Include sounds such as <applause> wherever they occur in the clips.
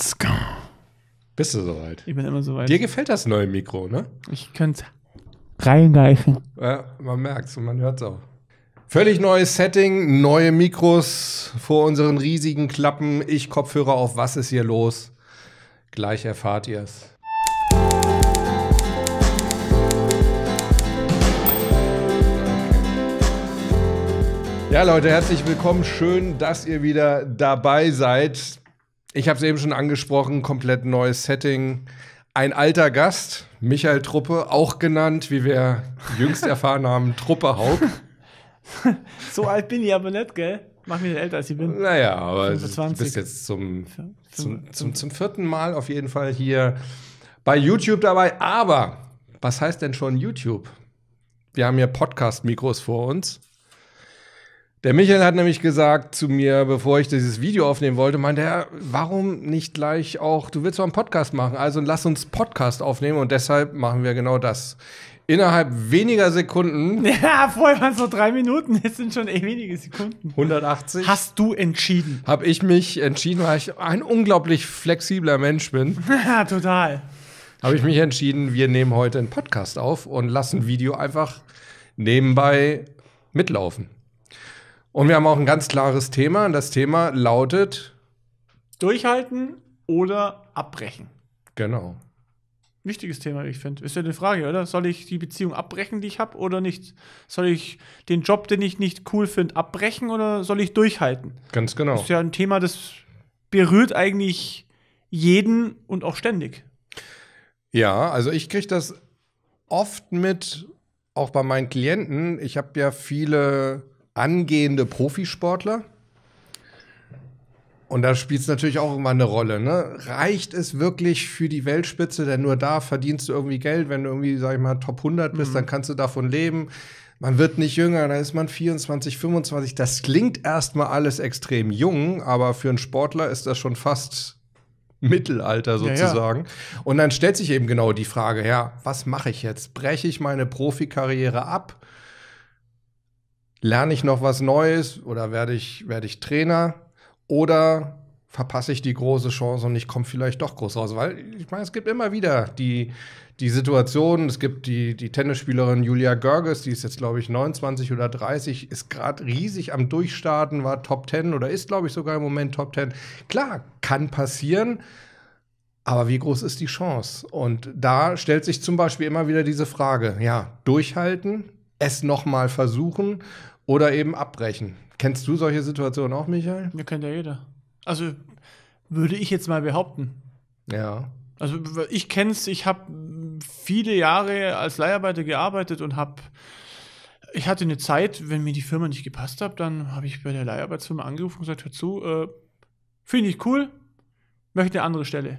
Let's go. Bist du soweit? Ich bin immer soweit. Dir gefällt das neue Mikro, ne? Ich könnte reingreifen. Ja, man merkt's und man hört's auch. Völlig neues Setting, neue Mikros vor unseren riesigen Klappen. Ich Kopfhörer auf, was ist hier los? Gleich erfahrt ihr's. Ja, Leute, herzlich willkommen. Schön, dass ihr wieder dabei seid. Ich habe es eben schon angesprochen, komplett neues Setting. Ein alter Gast, Michael Truppe, auch genannt, wie wir jüngst <laughs> erfahren haben, Truppe Haug. <laughs> so alt bin ich aber nicht, gell? Mach mich nicht älter, als ich bin. Naja, aber 25. du bist jetzt zum, zum, zum, zum vierten Mal auf jeden Fall hier bei YouTube dabei. Aber was heißt denn schon YouTube? Wir haben hier Podcast-Mikros vor uns. Der Michael hat nämlich gesagt zu mir, bevor ich dieses Video aufnehmen wollte, meinte er, warum nicht gleich auch, du willst doch einen Podcast machen, also lass uns Podcast aufnehmen und deshalb machen wir genau das. Innerhalb weniger Sekunden. <laughs> Ja, vorher waren es noch drei Minuten, jetzt sind schon eh wenige Sekunden. 180. Hast du entschieden? Habe ich mich entschieden, weil ich ein unglaublich flexibler Mensch bin. <laughs> Ja, total. Habe ich mich entschieden, wir nehmen heute einen Podcast auf und lassen Video einfach nebenbei mitlaufen. Und wir haben auch ein ganz klares Thema. Das Thema lautet Durchhalten oder abbrechen. Genau. Wichtiges Thema, ich finde. Ist ja eine Frage, oder? Soll ich die Beziehung abbrechen, die ich habe, oder nicht? Soll ich den Job, den ich nicht cool finde, abbrechen oder soll ich durchhalten? Ganz genau. Das Ist ja ein Thema, das berührt eigentlich jeden und auch ständig. Ja, also ich kriege das oft mit, auch bei meinen Klienten. Ich habe ja viele angehende Profisportler. Und da spielt es natürlich auch immer eine Rolle. Ne? Reicht es wirklich für die Weltspitze? Denn nur da verdienst du irgendwie Geld. Wenn du irgendwie, sag ich mal, Top 100 bist, mhm. dann kannst du davon leben. Man wird nicht jünger, dann ist man 24, 25. Das klingt erstmal alles extrem jung, aber für einen Sportler ist das schon fast Mittelalter sozusagen. Ja, ja. Und dann stellt sich eben genau die Frage, ja, was mache ich jetzt? Breche ich meine Profikarriere ab? lerne ich noch was Neues oder werde ich, werde ich Trainer oder verpasse ich die große Chance und ich komme vielleicht doch groß raus. Weil ich meine, es gibt immer wieder die, die Situation, es gibt die, die Tennisspielerin Julia Görges, die ist jetzt, glaube ich, 29 oder 30, ist gerade riesig am Durchstarten, war Top 10 oder ist, glaube ich, sogar im Moment Top 10. Klar, kann passieren. Aber wie groß ist die Chance? Und da stellt sich zum Beispiel immer wieder diese Frage, ja, durchhalten es nochmal versuchen oder eben abbrechen. Kennst du solche Situationen auch, Michael? Ja, kennt ja jeder. Also würde ich jetzt mal behaupten. Ja. Also ich kenne es, ich habe viele Jahre als Leiharbeiter gearbeitet und habe ich hatte eine Zeit, wenn mir die Firma nicht gepasst hat, dann habe ich bei der Leiharbeitsfirma angerufen und gesagt, hör zu, äh, finde ich cool, möchte eine andere Stelle.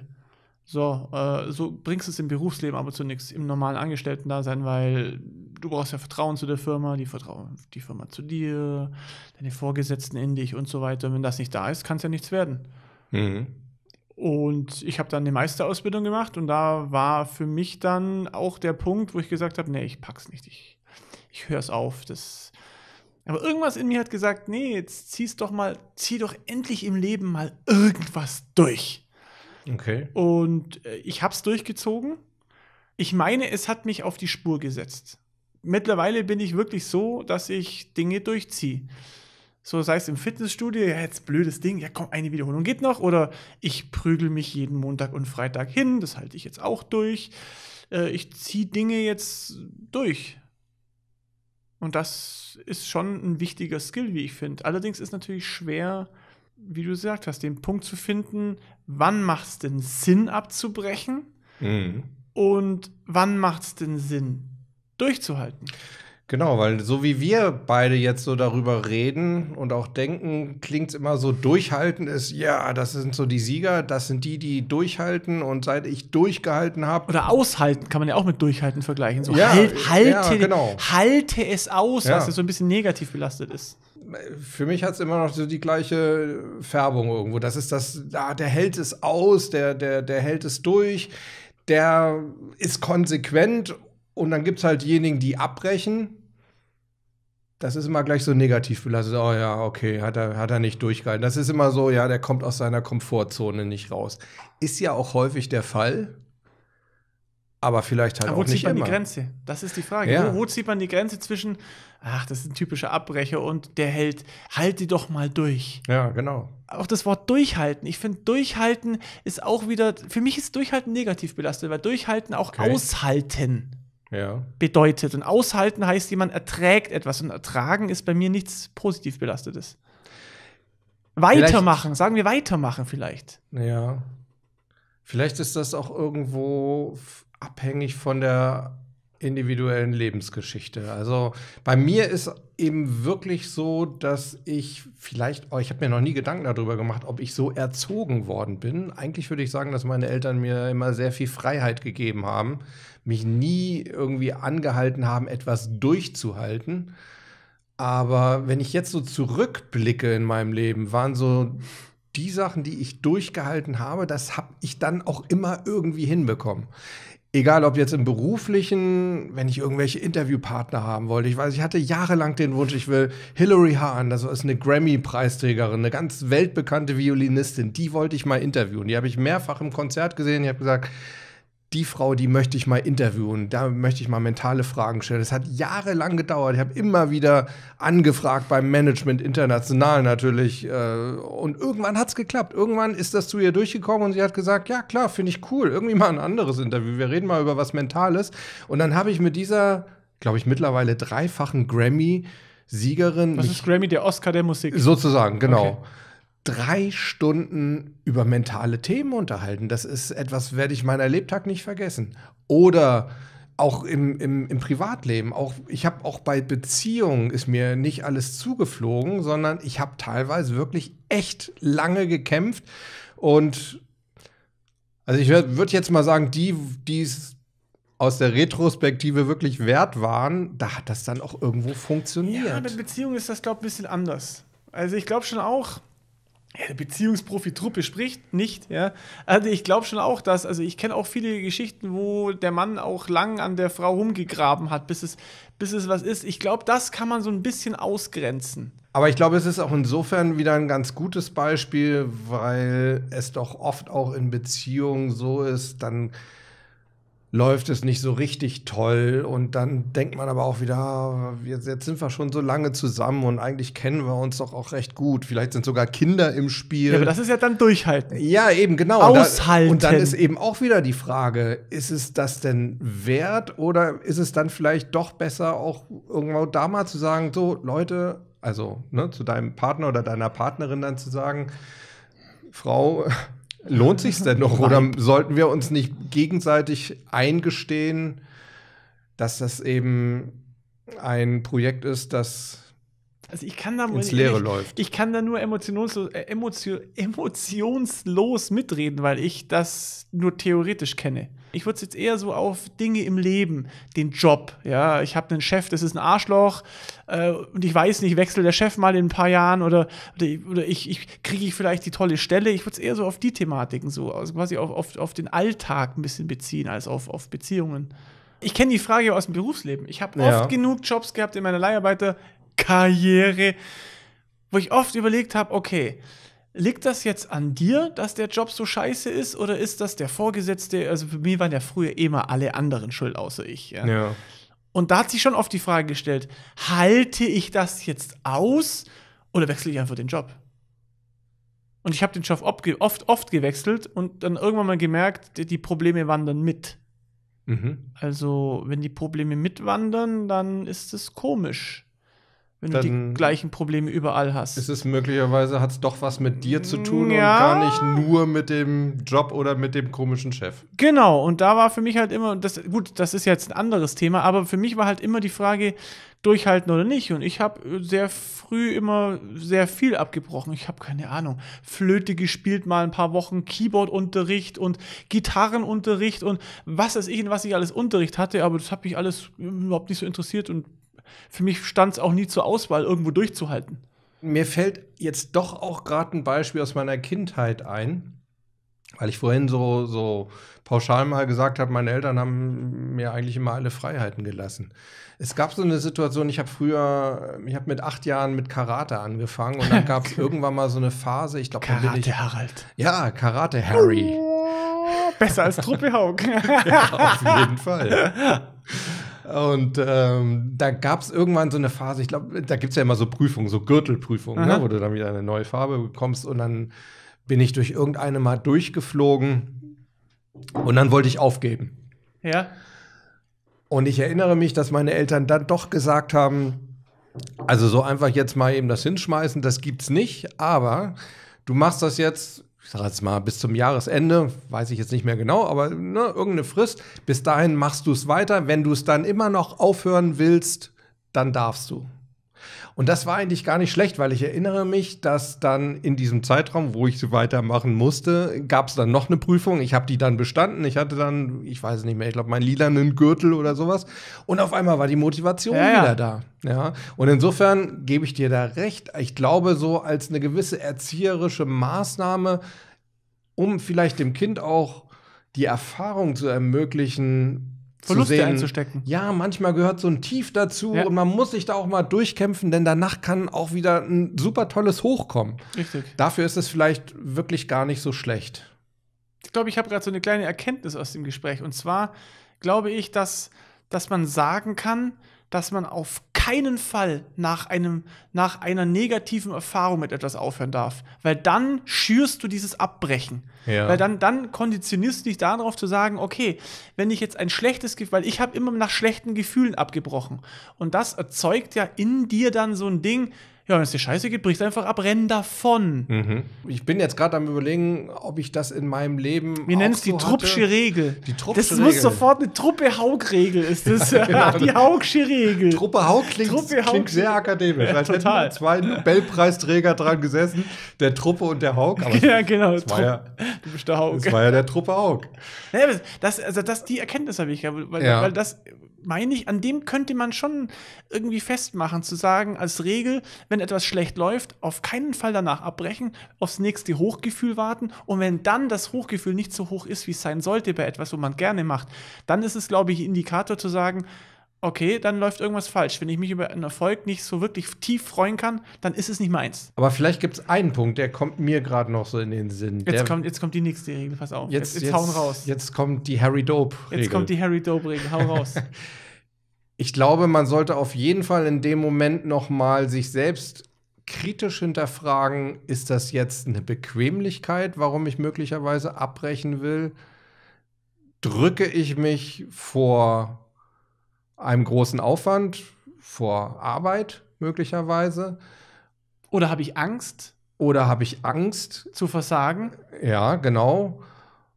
So, äh, so bringst du es im Berufsleben aber zu nichts, im normalen Angestellten-Dasein, weil du brauchst ja Vertrauen zu der Firma, die vertrauen die Firma zu dir, deine Vorgesetzten in dich und so weiter. Und wenn das nicht da ist, kann es ja nichts werden. Mhm. Und ich habe dann eine Meisterausbildung gemacht und da war für mich dann auch der Punkt, wo ich gesagt habe, nee, ich pack's nicht, ich, ich höre es auf. Das Aber irgendwas in mir hat gesagt, nee, jetzt zieh's doch mal, zieh doch endlich im Leben mal irgendwas durch. Okay. Und äh, ich habe es durchgezogen. Ich meine, es hat mich auf die Spur gesetzt mittlerweile bin ich wirklich so, dass ich Dinge durchziehe. So sei es im Fitnessstudio, ja, jetzt blödes Ding, ja komm, eine Wiederholung geht noch. Oder ich prügel mich jeden Montag und Freitag hin, das halte ich jetzt auch durch. Äh, ich ziehe Dinge jetzt durch. Und das ist schon ein wichtiger Skill, wie ich finde. Allerdings ist natürlich schwer, wie du gesagt hast, den Punkt zu finden, wann macht es denn Sinn abzubrechen mhm. und wann macht es denn Sinn durchzuhalten. Genau, weil so wie wir beide jetzt so darüber reden und auch denken, klingt es immer so, durchhalten ist, ja, das sind so die Sieger, das sind die, die durchhalten und seit ich durchgehalten habe. Oder aushalten kann man ja auch mit durchhalten vergleichen. So ja, halt, halte, ja, genau. halte es aus, ja. was ja so ein bisschen negativ belastet ist für mich hat es immer noch so die gleiche Färbung irgendwo. Das ist das, ah, der hält es aus, der, der, der hält es durch, der ist konsequent und dann gibt es halt diejenigen, die abbrechen. Das ist immer gleich so negativ belastet. Oh ja, okay, hat er, hat er nicht durchgehalten. Das ist immer so, ja, der kommt aus seiner Komfortzone nicht raus. Ist ja auch häufig der Fall. Aber vielleicht halt aber wo zieht man immer. die Grenze? Das ist die Frage. Ja. Wo, wo, zieht man die Grenze zwischen, ach, das ist ein typischer Abbrecher und der hält, halt die doch mal durch. Ja, genau. Auch das Wort durchhalten. Ich finde, durchhalten ist auch wieder, für mich ist durchhalten negativ belastet, weil durchhalten auch okay. aushalten ja. bedeutet. Und aushalten heißt, jemand erträgt etwas. Und ertragen ist bei mir nichts positiv belastetes. Weitermachen, vielleicht, sagen wir weitermachen vielleicht. Ja. Vielleicht ist das auch irgendwo abhängig von der individuellen Lebensgeschichte. Also bei mir ist eben wirklich so, dass ich vielleicht, oh, ich habe mir noch nie Gedanken darüber gemacht, ob ich so erzogen worden bin. Eigentlich würde ich sagen, dass meine Eltern mir immer sehr viel Freiheit gegeben haben mich nie irgendwie angehalten haben, etwas durchzuhalten. Aber wenn ich jetzt so zurückblicke in meinem Leben, waren so die Sachen, die ich durchgehalten habe, das habe ich dann auch immer irgendwie hinbekommen. Egal ob jetzt im beruflichen, wenn ich irgendwelche Interviewpartner haben wollte. Ich weiß, ich hatte jahrelang den Wunsch, ich will Hillary Hahn, das ist eine Grammy-Preisträgerin, eine ganz weltbekannte Violinistin, die wollte ich mal interviewen. Die habe ich mehrfach im Konzert gesehen. Ich habe gesagt, die Frau, die möchte ich mal interviewen, da möchte ich mal mentale Fragen stellen. Es hat jahrelang gedauert. Ich habe immer wieder angefragt beim Management international natürlich. Äh, und irgendwann hat es geklappt. Irgendwann ist das zu ihr durchgekommen und sie hat gesagt, ja klar, finde ich cool. Irgendwie mal ein anderes Interview. Wir reden mal über was Mentales. Und dann habe ich mit dieser, glaube ich, mittlerweile dreifachen Grammy. Siegerin. Was ist Grammy, der Oscar der Musik? Sozusagen, genau. Okay drei Stunden über mentale Themen unterhalten. Das ist etwas, werde ich meinen Lebtag nicht vergessen. Oder auch im, im, im Privatleben. Auch, ich habe auch bei Beziehungen ist mir nicht alles zugeflogen, sondern ich habe teilweise wirklich echt lange gekämpft. Und also ich würde jetzt mal sagen, die, die es aus der Retrospektive wirklich wert waren, da hat das dann auch irgendwo funktioniert. Ja, in Beziehungen ist das, glaube ich, ein bisschen anders. Also ich glaube schon auch, ja, Beziehungsprofi-Truppe spricht nicht, ja. Also ich glaube schon auch, dass, also ich kenne auch viele Geschichten, wo der Mann auch lang an der Frau rumgegraben hat, bis es, bis es was ist. Ich glaube, das kann man so ein bisschen ausgrenzen. Aber ich glaube, es ist auch insofern wieder ein ganz gutes Beispiel, weil es doch oft auch in Beziehungen so ist, dann läuft es nicht so richtig toll und dann denkt man aber auch wieder, jetzt, ah, jetzt sind wir schon so lange zusammen und eigentlich kennen wir uns doch auch recht gut. Vielleicht sind sogar Kinder im Spiel. Ja, aber das ist ja dann durchhalten. Ja, eben genau. Aushalten. Und dann, und dann ist eben auch wieder die Frage, ist es das denn wert oder ist es dann vielleicht doch besser auch irgendwo da mal zu sagen, so Leute, also ne, zu deinem Partner oder deiner Partnerin dann zu sagen, Frau, Lohnt sich's denn noch? Oder sollten wir uns nicht gegenseitig eingestehen, dass das eben ein Projekt ist, das also ich kann da ins Leere ich, läuft. Ich kann da nur emotionslos, äh, emotio, emotionslos mitreden, weil ich das nur theoretisch kenne. Ich würde es jetzt eher so auf Dinge im Leben, den Job. Ja, ich habe einen Chef, das ist ein Arschloch äh, und ich weiß nicht, wechselt der Chef mal in ein paar Jahren oder, oder, ich, ich kriege ich vielleicht die tolle Stelle. Ich würde es eher so auf die Thematiken so, also quasi auf, auf, auf den Alltag ein bisschen beziehen, als auf, auf Beziehungen. Ich kenne die Frage aus dem Berufsleben. Ich habe ja. oft genug Jobs gehabt in meiner Leiharbeiter, Karriere, wo ich oft überlegt habe, okay, liegt das jetzt an dir, dass der Job so scheiße ist, oder ist das der Vorgesetzte? Also für mich waren ja früher immer alle anderen schuld, außer ich. Ja. ja. Und da hat sich schon oft die Frage gestellt, halte ich das jetzt aus oder wechsle ich einfach den Job? Und ich habe den Job oft, oft gewechselt und dann irgendwann mal gemerkt, die, die Probleme wandern mit. Mhm. Also, wenn die Probleme mitwandern, dann ist es komisch wenn Dann du die gleichen Probleme überall hast. Ist es möglicherweise, hat es doch was mit dir zu mm, tun ja. und gar nicht nur mit dem Job oder mit dem komischen Chef. Genau, und da war für mich halt immer, das, gut, das ist jetzt ein anderes Thema, aber für mich war halt immer die Frage, durchhalten oder nicht. Und ich habe sehr früh immer sehr viel abgebrochen. Ich habe keine Ahnung. Flöte gespielt, mal ein paar Wochen Keyboardunterricht und Gitarrenunterricht und was weiß ich, in was ich alles Unterricht hatte, aber das hat mich alles überhaupt nicht so interessiert und für mich stand es auch nie zur Auswahl, irgendwo durchzuhalten. Mir fällt jetzt doch auch gerade ein Beispiel aus meiner Kindheit ein, weil ich vorhin so, so pauschal mal gesagt habe, meine Eltern haben mir eigentlich immer alle Freiheiten gelassen. Es gab so eine Situation, ich habe früher, ich habe mit acht Jahren mit Karate angefangen und dann <laughs> gab es irgendwann mal so eine Phase, ich glaube, Karate ich, Harald. Ja, Karate Harry. <laughs> Besser als Truppe Haug. ja, auf jeden Fall. <laughs> Und ähm, da gab es irgendwann so eine Phase, ich glaube, da gibt es ja immer so Prüfungen, so Gürtelprüfungen, ne, wo du dann wieder eine neue Farbe bekommst. Und dann bin ich durch irgendeine mal durchgeflogen und dann wollte ich aufgeben. Ja. Und ich erinnere mich, dass meine Eltern dann doch gesagt haben, also so einfach jetzt mal eben das hinschmeißen, das gibt's nicht, aber du machst das jetzt ich sage jetzt mal, bis zum Jahresende, weiß ich jetzt nicht mehr genau, aber ne, irgendeine Frist, bis dahin machst du es weiter. Wenn du es dann immer noch aufhören willst, dann darfst du. Und das war eigentlich gar nicht schlecht, weil ich erinnere mich, dass dann in diesem Zeitraum, wo ich sie weitermachen musste, gab es dann noch eine Prüfung. Ich habe die dann bestanden. Ich hatte dann, ich weiß nicht mehr, ich glaube, meinen lilanen Gürtel oder sowas. Und auf einmal war die Motivation ja, wieder ja. da. Ja. Und insofern gebe ich dir da recht. Ich glaube, so als eine gewisse erzieherische Maßnahme, um vielleicht dem Kind auch die Erfahrung zu ermöglichen, Verluste sehen, einzustecken. Ja, manchmal gehört so ein Tief dazu ja. und man muss sich da auch mal durchkämpfen, denn danach kann auch wieder ein super tolles Hochkommen. Richtig. Dafür ist es vielleicht wirklich gar nicht so schlecht. Ich glaube, ich habe gerade so eine kleine Erkenntnis aus dem Gespräch. Und zwar glaube ich, dass, dass man sagen kann, dass man auf keinen Fall nach, einem, nach einer negativen Erfahrung mit etwas aufhören darf. Weil dann schürst du dieses Abbrechen. Ja. Weil dann, dann konditionierst du dich darauf zu sagen, okay, wenn ich jetzt ein schlechtes Gefühl, weil ich habe immer nach schlechten Gefühlen abgebrochen. Und das erzeugt ja in dir dann so ein Ding, ja, wenn es dir scheiße geht, brichst einfach ab, renn davon. Mhm. Ich bin jetzt gerade am überlegen, ob ich das in meinem Leben. Wir nennen es so die Truppsche Regel. Die Truppsche Regel. das muss sofort eine Truppe Haug-Regel. Ist das <laughs> ja, genau. <laughs> die Haugsche Regel? Truppe Haug klingt, Truppe Haug klingt sehr akademisch. Ja, als total. hätten zwei Nobelpreisträger dran gesessen, der Truppe und der Haug. Aber <laughs> ja, genau. Das war ja, du bist der Haug. Das war ja der Truppe Haug. Ja, das, also das, die Erkenntnis habe ich, weil, ja. weil das meine ich, an dem könnte man schon irgendwie festmachen, zu sagen, als Regel, wenn etwas schlecht läuft, auf keinen Fall danach abbrechen, aufs nächste Hochgefühl warten und wenn dann das Hochgefühl nicht so hoch ist, wie es sein sollte bei etwas, wo man gerne macht, dann ist es, glaube ich, Indikator zu sagen, okay, dann läuft irgendwas falsch. Wenn ich mich über einen Erfolg nicht so wirklich tief freuen kann, dann ist es nicht meins. Aber vielleicht gibt es einen Punkt, der kommt mir gerade noch so in den Sinn. Jetzt, der, kommt, jetzt kommt die nächste Regel, pass auf. Jetzt, jetzt, jetzt hauen raus. Jetzt kommt die Harry Dope-Regel. Jetzt kommt die Harry Dope-Regel, hau raus. <laughs> ich glaube, man sollte auf jeden Fall in dem Moment noch mal sich selbst kritisch hinterfragen, ist das jetzt eine Bequemlichkeit, warum ich möglicherweise abbrechen will? Drücke ich mich vor einem großen Aufwand vor Arbeit möglicherweise. Oder habe ich Angst? Oder habe ich Angst zu versagen? Ja, genau.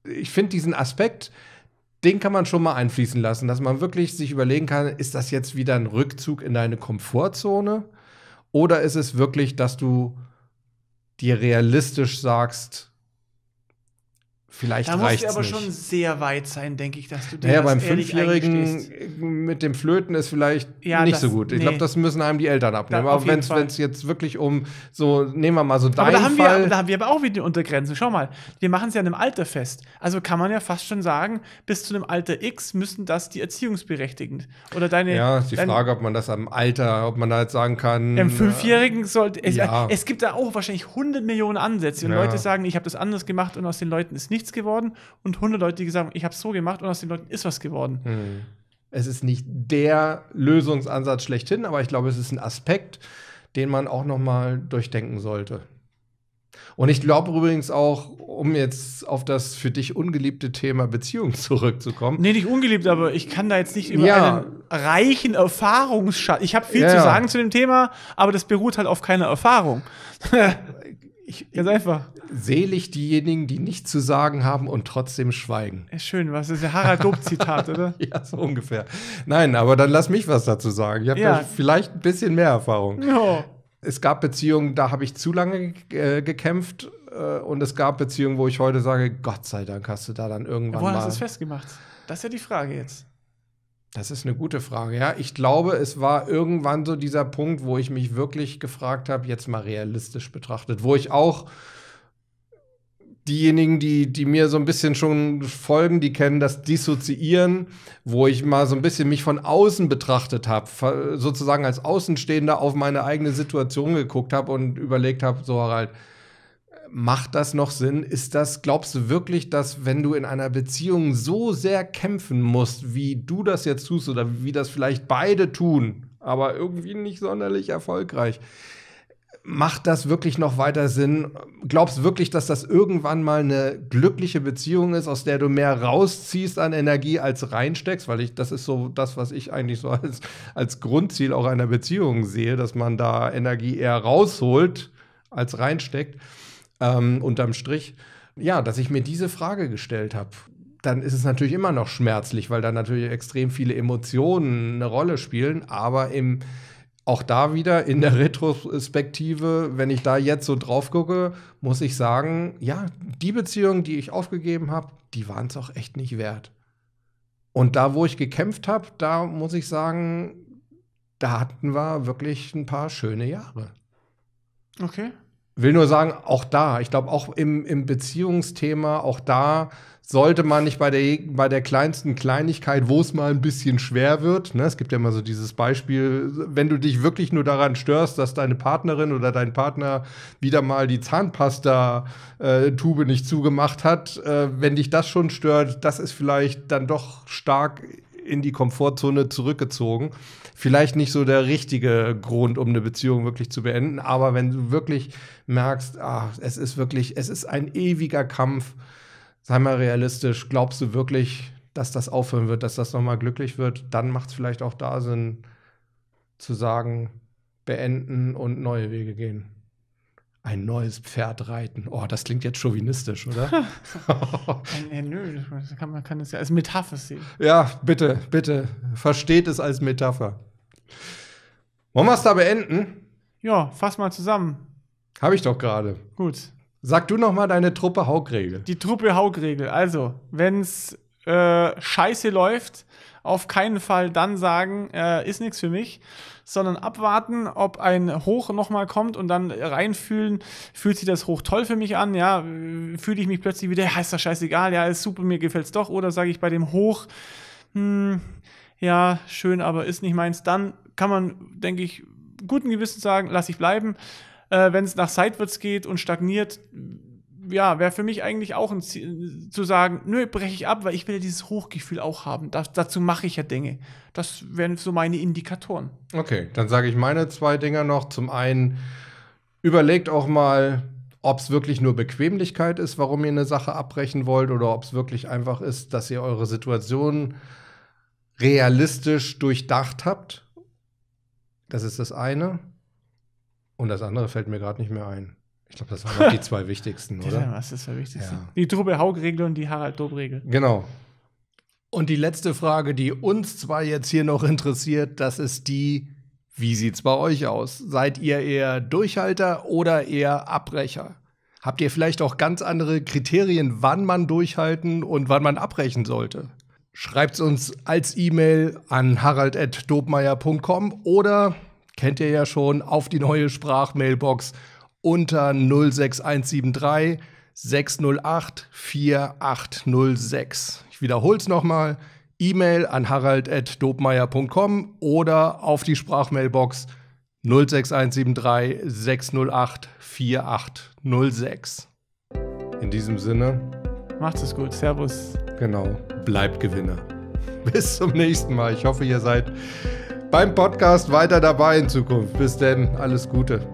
Ich finde diesen Aspekt, den kann man schon mal einfließen lassen, dass man wirklich sich überlegen kann, ist das jetzt wieder ein Rückzug in deine Komfortzone? Oder ist es wirklich, dass du dir realistisch sagst, Vielleicht da musst du aber nicht. schon sehr weit sein, denke ich, dass du dir naja, das beim Fünfjährigen mit dem Flöten ist vielleicht ja, nicht das, so gut. Ich nee. glaube, das müssen einem die Eltern abnehmen. Da, aber wenn es jetzt wirklich um so, nehmen wir mal so deinen aber da haben Fall. Wir, da haben wir aber auch wieder die Untergrenze. Schau mal, wir machen es ja einem Alter fest. Also kann man ja fast schon sagen, bis zu einem Alter X müssen das die Erziehungsberechtigten oder deine. Ja, ist die deine, Frage, ob man das am Alter, ob man da jetzt sagen kann. Im Fünfjährigen äh, sollte. Es, ja. es gibt da auch wahrscheinlich 100 Millionen Ansätze und ja. Leute sagen, ich habe das anders gemacht und aus den Leuten ist nichts nichts geworden und 100 Leute, die gesagt haben, ich habe so gemacht und aus den Leuten ist was geworden. Hm. Es ist nicht der Lösungsansatz schlechthin, aber ich glaube, es ist ein Aspekt, den man auch noch mal durchdenken sollte. Und ich glaube übrigens auch, um jetzt auf das für dich ungeliebte Thema Beziehung <laughs> zurückzukommen. Nee, nicht ungeliebt, aber ich kann da jetzt nicht über ja. einen reichen Erfahrungsschatz. Ich habe viel ja. zu sagen zu dem Thema, aber das beruht halt auf keiner Erfahrung. <laughs> Ich, Ganz einfach. Selig diejenigen, die nichts zu sagen haben und trotzdem schweigen. schön, was ist der Harald Dob-Zitat, oder? <laughs> ja, so ungefähr. Nein, aber dann lass mich was dazu sagen. Ich habe ja. vielleicht ein bisschen mehr Erfahrung. No. Es gab Beziehungen, da habe ich zu lange äh, gekämpft äh, und es gab Beziehungen, wo ich heute sage, Gott sei Dank hast du da dann irgendwann. Woran mal hast du es festgemacht? Das ist ja die Frage jetzt. Das ist eine gute Frage, ja. Ich glaube, es war irgendwann so dieser Punkt, wo ich mich wirklich gefragt habe, jetzt mal realistisch betrachtet, wo ich auch diejenigen, die, die mir so ein bisschen schon folgen, die kennen das Dissoziieren, wo ich mal so ein bisschen mich von außen betrachtet habe, sozusagen als Außenstehender auf meine eigene Situation geguckt habe und überlegt habe, so halt, Macht das noch Sinn? Ist das, glaubst du wirklich, dass wenn du in einer Beziehung so sehr kämpfen musst, wie du das jetzt tust oder wie das vielleicht beide tun, aber irgendwie nicht sonderlich erfolgreich, macht das wirklich noch weiter Sinn? Glaubst du wirklich, dass das irgendwann mal eine glückliche Beziehung ist, aus der du mehr rausziehst an Energie als reinsteckst? Weil ich, das ist so das, was ich eigentlich so als, als Grundziel auch einer Beziehung sehe, dass man da Energie eher rausholt als reinsteckt ähm, unterm Strich, ja, dass ich mir diese Frage gestellt habe. Dann ist es natürlich immer noch schmerzlich, weil da natürlich extrem viele Emotionen eine Rolle spielen, aber im auch da wieder in der Retrospektive, wenn ich da jetzt so drauf gucke, muss ich sagen, ja, die Beziehungen, die ich aufgegeben habe, die waren es auch echt nicht wert. Und da, wo ich gekämpft habe, da muss ich sagen, da hatten wir wirklich ein paar schöne Jahre. Okay will nur sagen, auch da, ich glaube, auch im, im Beziehungsthema, auch da sollte man nicht bei der, bei der kleinsten Kleinigkeit, wo es mal ein bisschen schwer wird, ne, es gibt ja immer so dieses Beispiel, wenn du dich wirklich nur daran störst, dass deine Partnerin oder dein Partner wieder mal die Zahnpasta-Tube äh, nicht zugemacht hat, äh, wenn dich das schon stört, das ist vielleicht dann doch stark in die Komfortzone zurückgezogen. Vielleicht nicht so der richtige Grund, um eine Beziehung wirklich zu beenden, aber wenn du wirklich merkst, ach, es ist wirklich, es ist ein ewiger Kampf, sei mal realistisch, glaubst du wirklich, dass das aufhören wird, dass das nochmal glücklich wird, dann macht es vielleicht auch da Sinn, zu sagen, beenden und neue Wege gehen ein neues Pferd reiten. Oh, das klingt jetzt chauvinistisch, oder? Nein, <laughs> <laughs> äh, nö, kann man kann es ja als Metapher sehen. Ja, bitte, bitte, versteht es als Metapher. Wollen wir es da beenden? Ja, fass mal zusammen. Habe ich doch gerade. Gut. Sag du noch mal deine Truppe Haugregel. Die Truppe Haugregel. Also, wenn's äh, scheiße läuft, auf keinen Fall dann sagen, äh, ist nichts für mich, sondern abwarten, ob ein Hoch nochmal kommt und dann reinfühlen, fühlt sich das Hoch toll für mich an, ja, fühle ich mich plötzlich wieder, ja, ist das scheißegal, ja, ist super, mir gefällt es doch, oder sage ich bei dem Hoch, hm, ja, schön, aber ist nicht meins, dann kann man, denke ich, guten Gewissen sagen, lasse ich bleiben. Äh, Wenn es nach seitwärts geht und stagniert, ja, wäre für mich eigentlich auch ein Ziel, zu sagen, nö, breche ich ab, weil ich will ja dieses Hochgefühl auch haben. Das, dazu mache ich ja Dinge. Das wären so meine Indikatoren. Okay, dann sage ich meine zwei Dinge noch. Zum einen, überlegt auch mal, ob es wirklich nur Bequemlichkeit ist, warum ihr eine Sache abbrechen wollt, oder ob es wirklich einfach ist, dass ihr eure Situation realistisch durchdacht habt. Das ist das eine. Und das andere fällt mir gerade nicht mehr ein. Ich glaube, das waren die zwei wichtigsten, <laughs> oder? Ja, was ist der wichtigste. Ja. Die Truppe Haug-Regel und die Harald Dob-Regel. Genau. Und die letzte Frage, die uns zwar jetzt hier noch interessiert, das ist die, wie sieht's bei euch aus? Seid ihr eher Durchhalter oder eher Abbrecher? Habt ihr vielleicht auch ganz andere Kriterien, wann man durchhalten und wann man abbrechen sollte? Schreibt's uns als E-Mail an harald.dobmeier.com oder kennt ihr ja schon auf die neue Sprachmailbox unter 06173 608 4806. Ich wiederhole es nochmal. E-Mail an harald.dobmeier.com oder auf die Sprachmailbox 06173 608 4806. In diesem Sinne. Macht es gut. Servus. Genau. Bleibt Gewinner. <laughs> Bis zum nächsten Mal. Ich hoffe, ihr seid beim Podcast weiter dabei in Zukunft. Bis denn. Alles Gute.